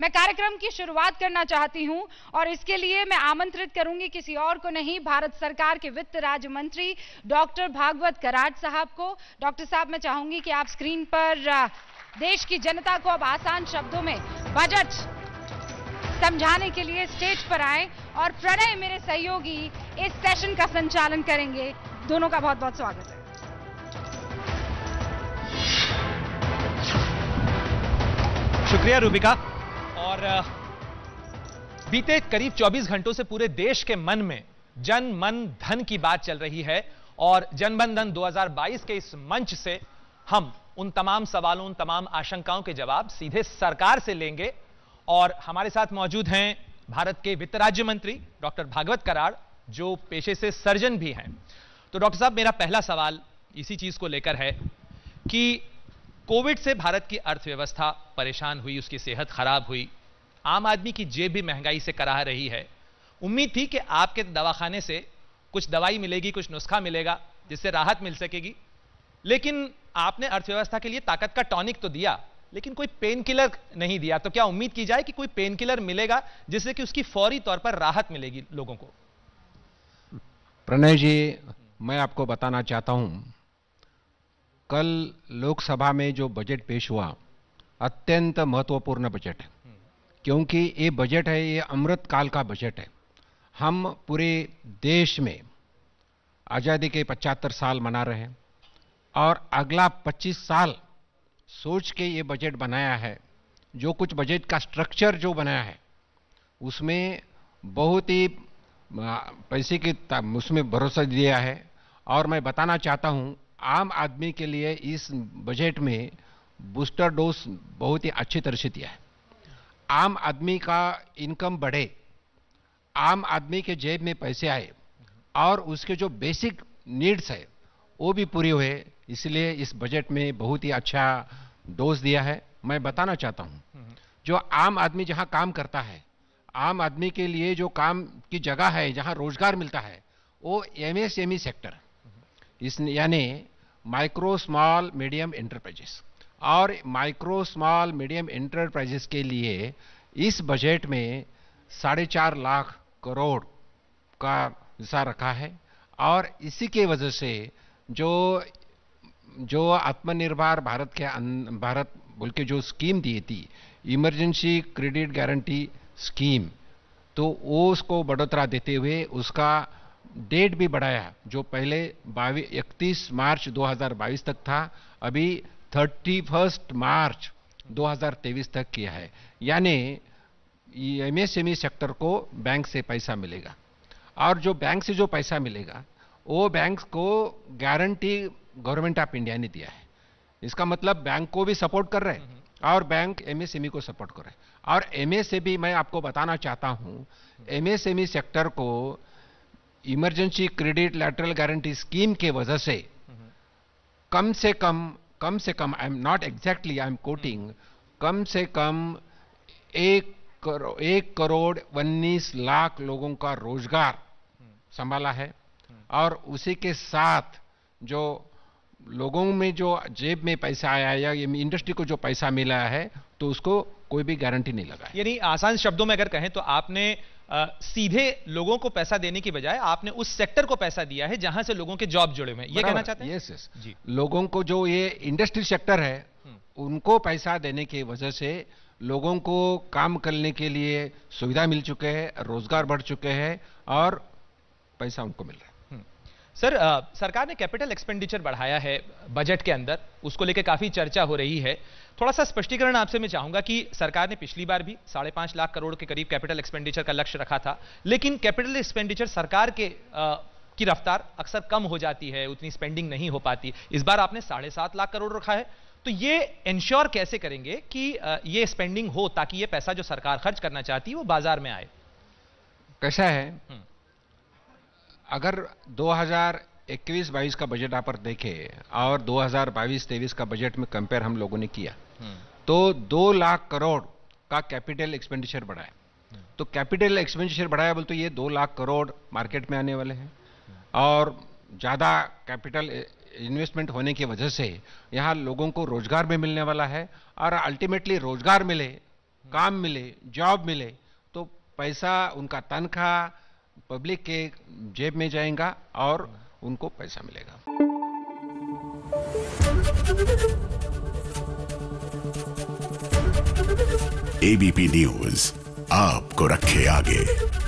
मैं कार्यक्रम की शुरुआत करना चाहती हूं और इसके लिए मैं आमंत्रित करूंगी किसी और को नहीं भारत सरकार के वित्त राज्य मंत्री डॉक्टर भागवत कराट साहब को डॉक्टर साहब मैं चाहूंगी कि आप स्क्रीन पर देश की जनता को अब आसान शब्दों में बजट समझाने के लिए स्टेज पर आए और प्रणय मेरे सहयोगी इस सेशन का संचालन करेंगे दोनों का बहुत बहुत स्वागत है शुक्रिया रूबिका और बीते करीब 24 घंटों से पूरे देश के मन में जन मन धन की बात चल रही है और जनबन धन 2022 के इस मंच से हम उन तमाम सवालों उन तमाम आशंकाओं के जवाब सीधे सरकार से लेंगे और हमारे साथ मौजूद हैं भारत के वित्त राज्य मंत्री डॉक्टर भागवत कराड़ जो पेशे से सर्जन भी हैं तो डॉक्टर साहब मेरा पहला सवाल इसी चीज को लेकर है कि कोविड से भारत की अर्थव्यवस्था परेशान हुई उसकी सेहत खराब हुई आम आदमी की जेब भी महंगाई से कराह रही है उम्मीद थी कि आपके दवाखाने से कुछ दवाई मिलेगी कुछ नुस्खा मिलेगा जिससे राहत मिल सकेगी लेकिन आपने अर्थव्यवस्था के लिए ताकत का टॉनिक तो दिया लेकिन कोई पेन किलर नहीं दिया तो क्या उम्मीद की जाए कि कोई पेन किलर मिलेगा जिससे कि उसकी फौरी तौर पर राहत मिलेगी लोगों को प्रणय जी मैं आपको बताना चाहता हूं कल लोकसभा में जो बजट पेश हुआ अत्यंत महत्वपूर्ण बजट क्योंकि ये बजट है ये अमृत काल का बजट है हम पूरे देश में आज़ादी के 75 साल मना रहे हैं और अगला 25 साल सोच के ये बजट बनाया है जो कुछ बजट का स्ट्रक्चर जो बनाया है उसमें बहुत ही पैसे की उसमें भरोसा दिया है और मैं बताना चाहता हूँ आम आदमी के लिए इस बजट में बूस्टर डोज बहुत ही अच्छी तरह से दिया है आम आदमी का इनकम बढ़े आम आदमी के जेब में पैसे आए और उसके जो बेसिक नीड्स है वो भी पूरी हुए इसलिए इस बजट में बहुत ही अच्छा डोज दिया है मैं बताना चाहता हूँ जो आम आदमी जहाँ काम करता है आम आदमी के लिए जो काम की जगह है जहाँ रोजगार मिलता है वो एमएसएमई सेक्टर e इस यानी माइक्रो स्मॉल मीडियम एंटरप्राइजेस और माइक्रो स्मॉल मीडियम इंटरप्राइजेस के लिए इस बजट में साढ़े चार लाख करोड़ का हिस्सा रखा है और इसी के वजह से जो जो आत्मनिर्भर भारत के अं, भारत बोल के जो स्कीम दी थी इमरजेंसी क्रेडिट गारंटी स्कीम तो वो उसको बढ़ोतरा देते हुए उसका डेट भी बढ़ाया जो पहले बाईस इकतीस मार्च 2022 तक था अभी थर्टी फर्स्ट मार्च 2023 तक किया है यानी एमएसएमई e सेक्टर को बैंक से पैसा मिलेगा और जो बैंक से जो पैसा मिलेगा वो बैंक को गारंटी गवर्नमेंट ऑफ इंडिया ने दिया है इसका मतलब बैंक को भी सपोर्ट कर रहे हैं हम्म। और बैंक एमएसएमई e को सपोर्ट कर रहे हैं और एमएसएमई e, मैं आपको बताना चाहता हूँ एमएसएमई सेक्टर को emergency credit lateral guarantee scheme के वजह से हम्म। कम से कम कम से कम I am not exactly I am quoting कम से कम एक करो एक करोड़ उन्नीस लाख लोगों का रोजगार संभाला है और उसी के साथ जो लोगों में जो जेब में पैसा आया या इंडस्ट्री को जो पैसा मिला है तो उसको कोई भी गारंटी नहीं लगा यानी आसान शब्दों में अगर कहें तो आपने सीधे लोगों को पैसा देने की बजाय आपने उस सेक्टर को पैसा दिया है जहां से लोगों के जॉब जुड़े हुए हैं ये कहना चाहते हैं यस यस जी लोगों को जो ये इंडस्ट्री सेक्टर है हम्म। उनको पैसा देने की वजह से लोगों को काम करने के लिए सुविधा मिल चुके हैं रोजगार बढ़ चुके हैं और पैसा उनको मिल रहा है सर आ, सरकार ने कैपिटल एक्सपेंडिचर बढ़ाया है बजट के अंदर उसको लेकर काफी चर्चा हो रही है थोड़ा सा स्पष्टीकरण आपसे मैं चाहूंगा कि सरकार ने पिछली बार भी साढ़े पांच लाख करोड़ के करीब कैपिटल एक्सपेंडिचर का लक्ष्य रखा था लेकिन कैपिटल एक्सपेंडिचर सरकार के आ, की रफ्तार अक्सर कम हो जाती है उतनी स्पेंडिंग नहीं हो पाती इस बार आपने साढ़े सात लाख करोड़ रखा है तो ये इंश्योर कैसे करेंगे कि ये स्पेंडिंग हो ताकि ये पैसा जो सरकार खर्च करना चाहती है वो बाजार में आए कैसा है हम्म। अगर 2021-22 का बजट आप देखें और 2022-23 का बजट में कंपेयर हम लोगों ने किया हम्म। तो दो लाख करोड़ का कैपिटल एक्सपेंडिचर बढ़ाया तो कैपिटल एक्सपेंडिचर बढ़ाया बोल तो ये दो लाख करोड़ मार्केट में आने वाले हैं और ज़्यादा कैपिटल इन्वेस्टमेंट होने की वजह से यहाँ लोगों को रोजगार भी मिलने वाला है और अल्टीमेटली रोजगार मिले काम मिले जॉब मिले तो पैसा उनका तनख्वाह पब्लिक के जेब में जाएगा और उनको पैसा मिलेगा एबीपी न्यूज आपको रखे आगे